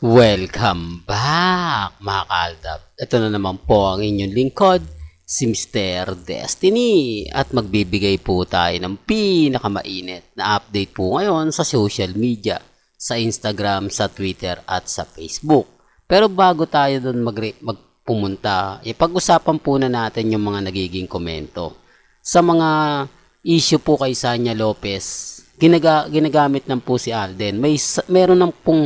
Welcome back mga kaaldab. Ito na naman po ang inyong lingkod, si Mr. Destiny. At magbibigay po tayo ng pinakamainit na update po ngayon sa social media, sa Instagram, sa Twitter at sa Facebook. Pero bago tayo doon magre- magpumunta, ipag-usapan po na natin yung mga nagiging komento. Sa mga issue po kay Sanya Lopez, ginaga- ginagamit ng po si Alden. May meron ng pong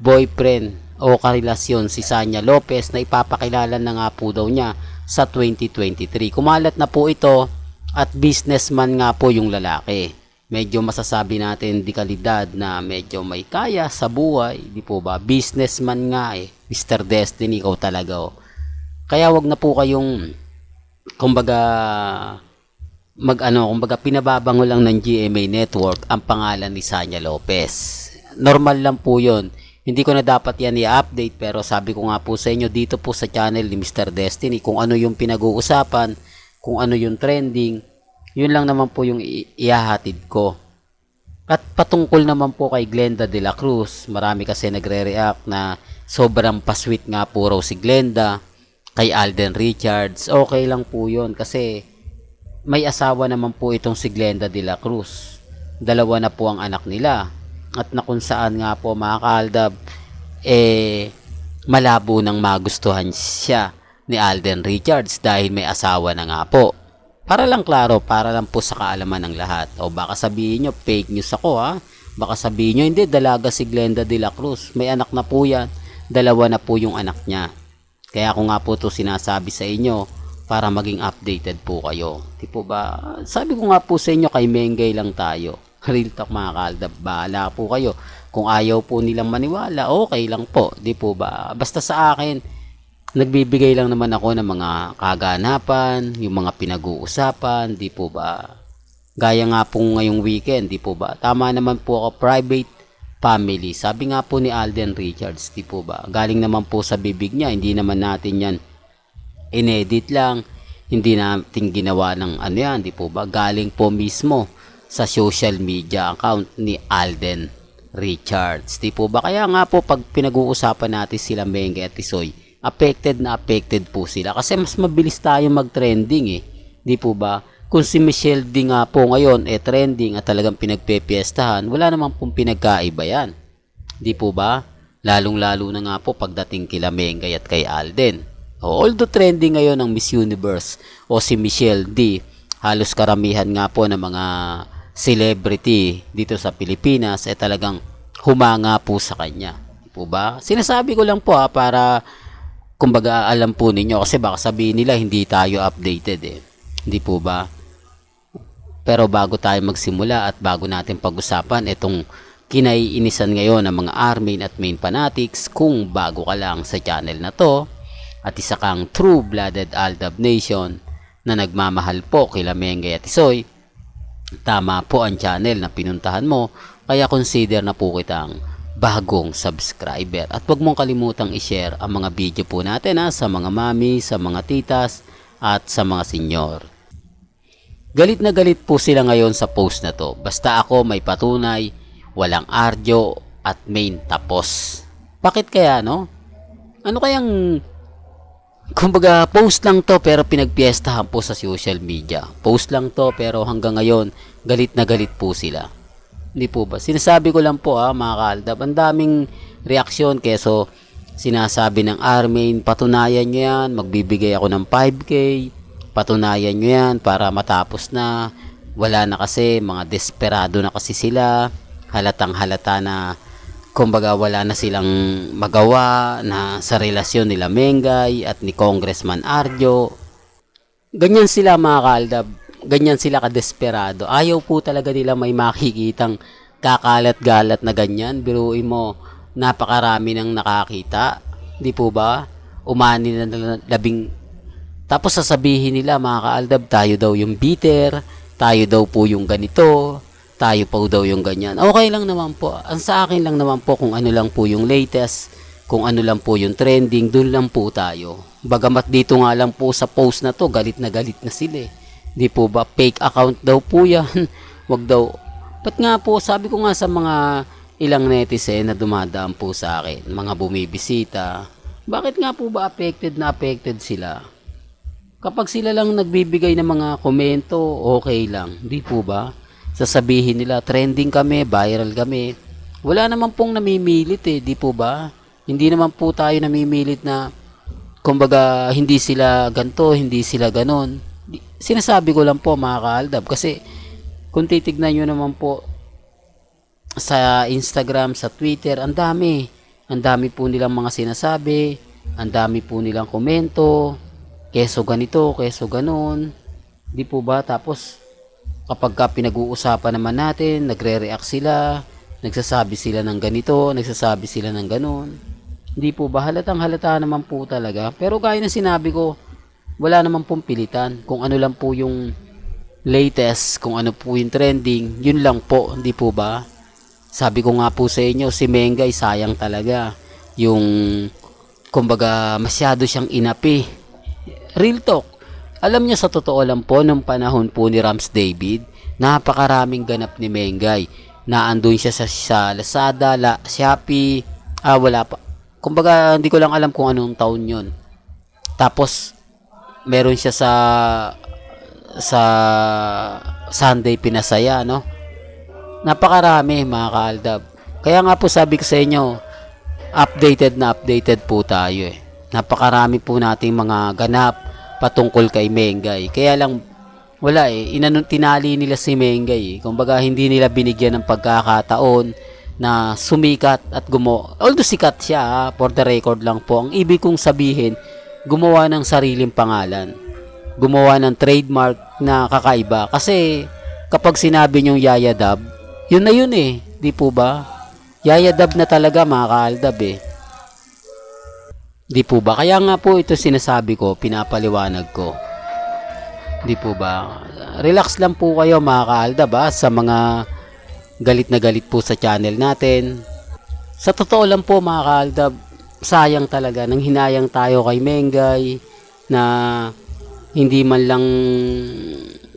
boyfriend o karelasyon si Sanya Lopez na ipapakilala na nga po daw niya sa 2023. Kumalat na po ito at businessman nga po yung lalaki. Medyo masasabi natin di kalidad na medyo may kaya sa buhay, di po ba? Businessman nga eh, Mr. Destiny, ikaw talaga oh. Kaya wag na po kayong, kumbaga, magano, kumbaga pinababango lang ng GMA Network ang pangalan ni Sanya Lopez. Normal lang po yon hindi ko na dapat yan i-update pero sabi ko nga po sa inyo dito po sa channel ni Mr. Destiny kung ano yung pinag-uusapan, kung ano yung trending, yun lang naman po yung iahatid ko. At patungkol naman po kay Glenda de la Cruz, marami kasi nagre-react na sobrang pasweet nga po raw si Glenda kay Alden Richards. Okay lang po yun kasi may asawa naman po itong si Glenda de la Cruz. Dalawa na po ang anak nila at na kung saan nga po mga kaaldab eh malabo nang magustuhan siya ni Alden Richards dahil may asawa na nga po. Para lang klaro, para lang po sa kaalaman ng lahat. O baka sabihin nyo, fake news ako ha. Baka sabihin nyo, hindi, dalaga si Glenda de la Cruz. May anak na po yan. Dalawa na po yung anak niya. Kaya ako nga po to sinasabi sa inyo para maging updated po kayo. Di po ba? Sabi ko nga po sa inyo, kay Mengay lang tayo. Real talk mga kaaldab, bahala po kayo. Kung ayaw po nilang maniwala, okay lang po. Di po ba? Basta sa akin, nagbibigay lang naman ako ng mga kaganapan, yung mga pinag-uusapan, di po ba? Gaya nga po ngayong weekend, di po ba? Tama naman po ako, private family. Sabi nga po ni Alden Richards, di po ba? Galing naman po sa bibig niya, hindi naman natin yan inedit lang, hindi natin ginawa ng ano yan, di po ba? Galing po mismo sa social media account ni Alden Richards. Di po ba? Kaya nga po pag pinag-uusapan natin sila Menge at Isoy, affected na affected po sila kasi mas mabilis tayo mag-trending eh. Di po ba? Kung si Michelle D nga po ngayon eh trending at talagang pinagpepiestahan, wala naman pong pinagkaiba yan. Di po ba? Lalong-lalo na nga po pagdating kila Mengay at kay Alden. O, although trending ngayon ang Miss Universe o si Michelle D, halos karamihan nga po ng mga celebrity dito sa Pilipinas ay eh, talagang humanga po sa kanya. Po ba? Sinasabi ko lang po ha ah, para kumbaga alam po ninyo kasi baka sabihin nila hindi tayo updated eh. Hindi po ba? Pero bago tayo magsimula at bago natin pag-usapan itong kinaiinisan ngayon ng mga Armin at Main Fanatics kung bago ka lang sa channel na to at isa kang true-blooded Aldab Nation na nagmamahal po kila Mengay at Isoy Tama po ang channel na pinuntahan mo kaya consider na po kitang bagong subscriber. At huwag mong kalimutang i-share ang mga video po natin ha, sa mga mami, sa mga titas at sa mga senyor. Galit na galit po sila ngayon sa post na to. Basta ako may patunay, walang ardyo at main tapos. Bakit kaya no? Ano kayang kumbaga post lang to pero pinagpiestahan po sa social media. Post lang to pero hanggang ngayon galit na galit po sila. Hindi po ba? Sinasabi ko lang po ha ah, mga kaaldab, ang daming reaksyon keso sinasabi ng Armin, patunayan nyo yan, magbibigay ako ng 5K, patunayan nyo yan para matapos na, wala na kasi, mga desperado na kasi sila, halatang halata na kumbaga wala na silang magawa na sa relasyon nila Mengay at ni Congressman Arjo. Ganyan sila mga kaaldab, ganyan sila kadesperado. Ayaw po talaga nila may makikitang kakalat-galat na ganyan. Biruin mo, napakarami nang nakakita. Di po ba? Umani na labing... Tapos sasabihin nila mga kaaldab, tayo daw yung bitter, tayo daw po yung ganito, tayo pa daw yung ganyan. Okay lang naman po. Ang sa akin lang naman po kung ano lang po yung latest, kung ano lang po yung trending, doon lang po tayo. Bagamat dito nga lang po sa post na to, galit na galit na sila eh. Di po ba fake account daw po yan? Wag daw. Ba't nga po, sabi ko nga sa mga ilang netizen na dumadaan po sa akin, mga bumibisita, bakit nga po ba affected na affected sila? Kapag sila lang nagbibigay ng mga komento, okay lang. Di po ba? sasabihin nila, trending kami, viral kami. Wala naman pong namimilit eh, di po ba? Hindi naman po tayo namimilit na, kumbaga, hindi sila ganto, hindi sila ganon. Sinasabi ko lang po mga kaaldab, kasi kung titignan nyo naman po sa Instagram, sa Twitter, ang dami. Ang dami po nilang mga sinasabi, ang dami po nilang komento, keso ganito, keso ganon. Di po ba? Tapos, kapag ka pinag-uusapan naman natin, nagre-react sila, nagsasabi sila ng ganito, nagsasabi sila ng ganun. Hindi po ba halatang halata naman po talaga. Pero gaya ng sinabi ko, wala naman pong pilitan. Kung ano lang po yung latest, kung ano po yung trending, yun lang po, hindi po ba? Sabi ko nga po sa inyo, si Mengay sayang talaga. Yung, kumbaga, masyado siyang inapi. Real talk, alam niyo sa totoo lang po, nung panahon po ni Rams David, napakaraming ganap ni Mengay. Naandun siya sa, sa Lazada, La, Shopee, ah, wala pa. Kumbaga, hindi ko lang alam kung anong taon yon. Tapos, meron siya sa sa Sunday Pinasaya, no? Napakarami, mga kaaldab. Kaya nga po sabi ko sa inyo, updated na updated po tayo eh. Napakarami po nating mga ganap patungkol kay Mengay. Kaya lang wala eh, inanon tinali nila si Mengay. Eh. Kumbaga hindi nila binigyan ng pagkakataon na sumikat at gumo. Although sikat siya, ha? Ah, for the record lang po. Ang ibig kong sabihin, gumawa ng sariling pangalan. Gumawa ng trademark na kakaiba. Kasi kapag sinabi niyong Yaya Dab, yun na yun eh. Di po ba? Yaya Dab na talaga mga kaaldab eh. Di po ba? Kaya nga po ito sinasabi ko, pinapaliwanag ko. Di po ba? Relax lang po kayo mga kaalda ba sa mga galit na galit po sa channel natin. Sa totoo lang po mga kaalda, sayang talaga nang hinayang tayo kay Mengay na hindi man lang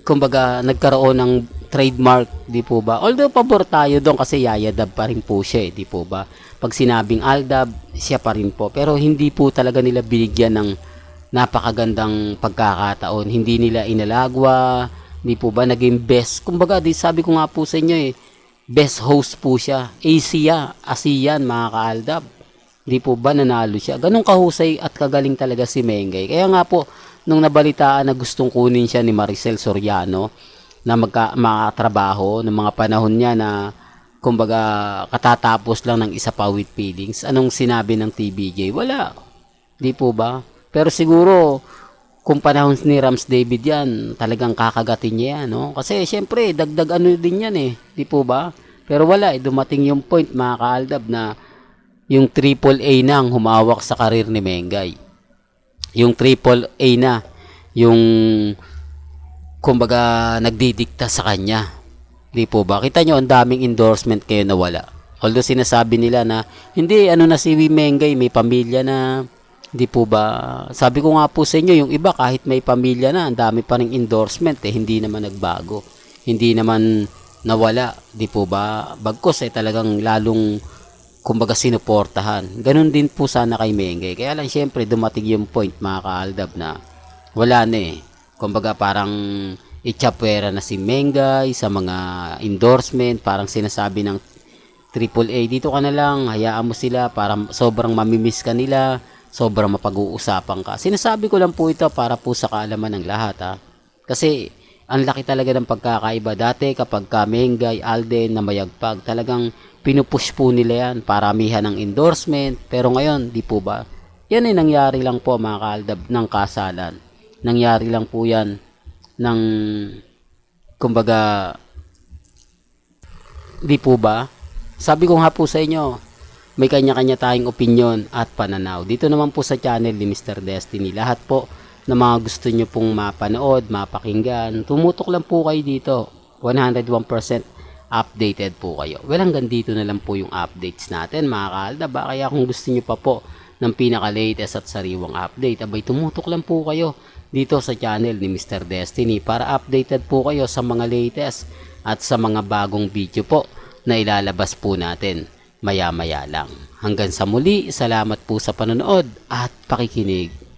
kumbaga nagkaroon ng trademark, di po ba? Although pabor tayo doon kasi yayadab pa rin po siya, eh, di po ba? pag sinabing Aldab, siya pa rin po. Pero hindi po talaga nila binigyan ng napakagandang pagkakataon. Hindi nila inalagwa, hindi po ba naging best. Kumbaga, di sabi ko nga po sa inyo eh, best host po siya. Asia, ASEAN mga ka-aldab. Hindi po ba nanalo siya? Ganun kahusay at kagaling talaga si Mengay. Kaya nga po, nung nabalitaan na gustong kunin siya ni Maricel Soriano na magka, makatrabaho ng mga panahon niya na kumbaga katatapos lang ng isa pa with feelings. Anong sinabi ng TBJ? Wala. Di po ba? Pero siguro, kung panahon ni Rams David yan, talagang kakagatin niya yan. No? Kasi syempre, dagdag ano din yan eh. Di po ba? Pero wala, eh, dumating yung point mga kaaldab na yung triple A na ang humawak sa karir ni Mengay. Yung triple A na, yung kumbaga nagdidikta sa kanya Di po ba? Kita nyo, ang daming endorsement kayo na wala. Although sinasabi nila na, hindi, ano na si Wimengay, may pamilya na, Di po ba? Sabi ko nga po sa inyo, yung iba kahit may pamilya na, ang dami pa rin endorsement, eh, hindi naman nagbago. Hindi naman nawala, di po ba? Bagkos ay eh, talagang lalong kumbaga sinuportahan. Ganun din po sana kay Mengay. Kaya lang syempre dumating yung point mga kaaldab na wala na eh. Kumbaga parang itsapwera na si Mengay sa mga endorsement, parang sinasabi ng AAA, dito ka na lang, hayaan mo sila, para sobrang mamimiss ka nila, sobrang mapag-uusapan ka. Sinasabi ko lang po ito para po sa kaalaman ng lahat ha. Kasi ang laki talaga ng pagkakaiba dati kapag ka Mengay, Alden na mayagpag, talagang pinupush po nila yan, paramihan ng endorsement, pero ngayon, di po ba? Yan ay nangyari lang po mga kaaldab ng kasalan. Nangyari lang po yan ng kumbaga di po ba? Sabi ko nga po sa inyo, may kanya-kanya tayong opinion at pananaw. Dito naman po sa channel ni Mr. Destiny. Lahat po na mga gusto nyo pong mapanood, mapakinggan, tumutok lang po kayo dito. 101% updated po kayo. Well, hanggang dito na lang po yung updates natin mga kaalda. Ba? Kaya kung gusto nyo pa po ng pinaka-latest at sariwang update. Abay tumutok lang po kayo dito sa channel ni Mr. Destiny para updated po kayo sa mga latest at sa mga bagong video po na ilalabas po natin maya-maya lang. Hanggang sa muli, salamat po sa panonood at pakikinig.